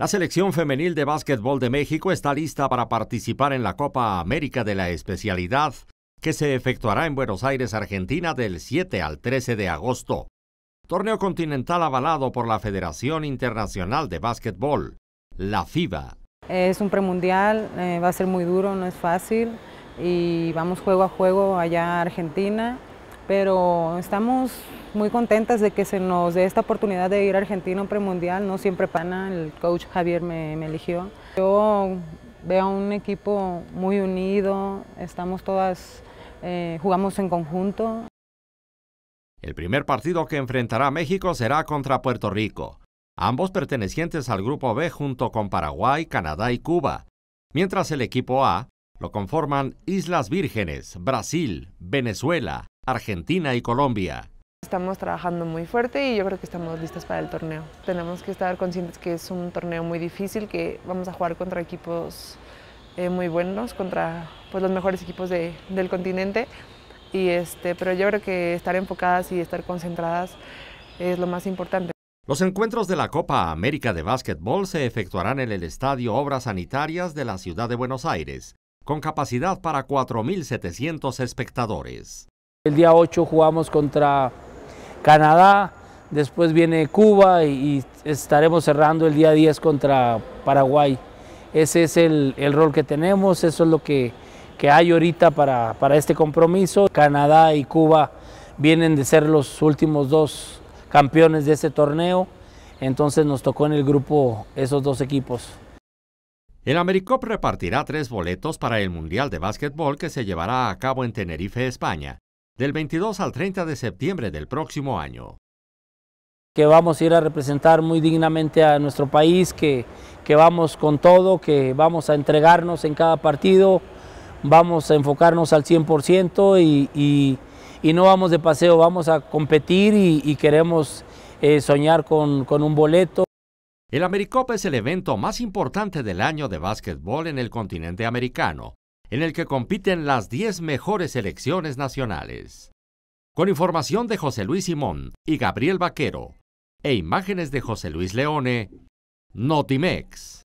La selección femenil de básquetbol de México está lista para participar en la Copa América de la especialidad que se efectuará en Buenos Aires, Argentina, del 7 al 13 de agosto. Torneo continental avalado por la Federación Internacional de Básquetbol, la FIBA. Es un premundial, eh, va a ser muy duro, no es fácil y vamos juego a juego allá a Argentina pero estamos muy contentas de que se nos dé esta oportunidad de ir a Argentina un premundial, no siempre pana, el coach Javier me, eligió. Yo veo un equipo muy unido, estamos todas, eh, jugamos en conjunto. El primer partido que enfrentará México será contra Puerto Rico, ambos pertenecientes al Grupo B junto con Paraguay, Canadá y Cuba, mientras el equipo A lo conforman Islas Vírgenes, Brasil, Venezuela, Argentina y Colombia. Estamos trabajando muy fuerte y yo creo que estamos listas para el torneo. Tenemos que estar conscientes que es un torneo muy difícil, que vamos a jugar contra equipos eh, muy buenos, contra pues, los mejores equipos del continente. Y este, pero yo creo que estar enfocadas y estar concentradas es lo más importante. Los encuentros de la Copa América de Básquetbol se efectuarán en el Estadio Obras Sanitarias de la Ciudad de Buenos Aires, con capacidad para 4.700 espectadores. El día 8 jugamos contra Canadá, después viene Cuba y, estaremos cerrando el día 10 contra Paraguay. Ese es el, rol que tenemos, eso es lo que, hay ahorita para, para, este compromiso. Canadá y Cuba vienen de ser los últimos dos campeones de este torneo, entonces nos tocó en el grupo esos dos equipos. El Americop repartirá tres boletos para el Mundial de Básquetbol que se llevará a cabo en Tenerife, España del 22 al 30 de septiembre del próximo año. Que vamos a ir a representar muy dignamente a nuestro país, que, que vamos con todo, que vamos a entregarnos en cada partido, vamos a enfocarnos al 100% y, no vamos de paseo, vamos a competir y, queremos eh, soñar con, un boleto. El Americopa es el evento más importante del año de básquetbol en el continente americano en el que compiten las 10 mejores selecciones nacionales. Con información de José Luis Simón y Gabriel Vaquero e imágenes de José Luis Leone, Notimex.